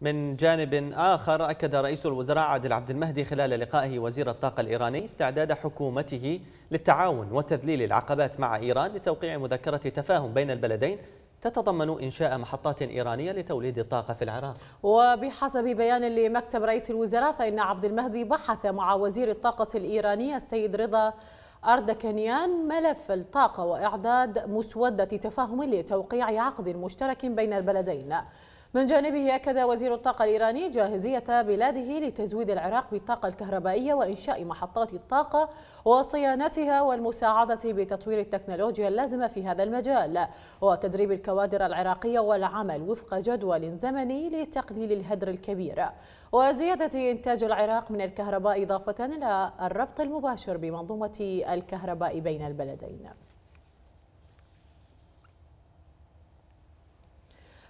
من جانب آخر أكد رئيس الوزراء عادل عبد المهدي خلال لقائه وزير الطاقة الإيراني استعداد حكومته للتعاون وتذليل العقبات مع إيران لتوقيع مذكرة تفاهم بين البلدين تتضمن إنشاء محطات إيرانية لتوليد الطاقة في العراق وبحسب بيان لمكتب رئيس الوزراء فإن عبد المهدي بحث مع وزير الطاقة الإيراني السيد رضا أردكانيان ملف الطاقة وإعداد مسودة تفاهم لتوقيع عقد مشترك بين البلدين من جانبه أكد وزير الطاقة الإيراني جاهزية بلاده لتزويد العراق بالطاقة الكهربائية وإنشاء محطات الطاقة وصيانتها والمساعدة بتطوير التكنولوجيا اللازمة في هذا المجال وتدريب الكوادر العراقية والعمل وفق جدول زمني لتقليل الهدر الكبير وزيادة إنتاج العراق من الكهرباء إضافة إلى الربط المباشر بمنظومة الكهرباء بين البلدين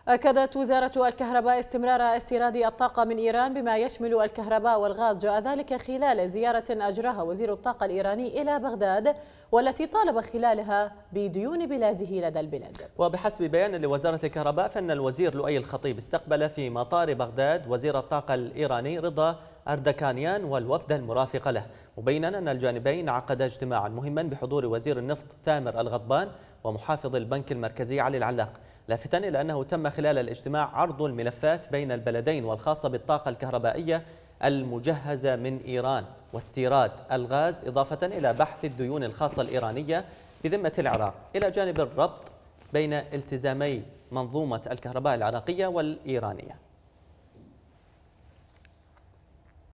أكدت وزارة الكهرباء استمرار استيراد الطاقة من إيران بما يشمل الكهرباء والغاز جاء ذلك خلال زيارة أجراها وزير الطاقة الإيراني إلى بغداد والتي طالب خلالها بديون بلاده لدى البلاد وبحسب بيان لوزارة الكهرباء فإن الوزير لؤي الخطيب استقبل في مطار بغداد وزير الطاقة الإيراني رضا أردكانيان والوفد المرافق له مبينا أن الجانبين عقدا اجتماعا مهما بحضور وزير النفط ثامر الغضبان ومحافظ البنك المركزي علي العلاق لافتا إلى أنه تم خلال الاجتماع عرض الملفات بين البلدين والخاصة بالطاقة الكهربائية المجهزة من إيران واستيراد الغاز إضافة إلى بحث الديون الخاصة الإيرانية بذمة العراق إلى جانب الربط بين التزامي منظومة الكهرباء العراقية والإيرانية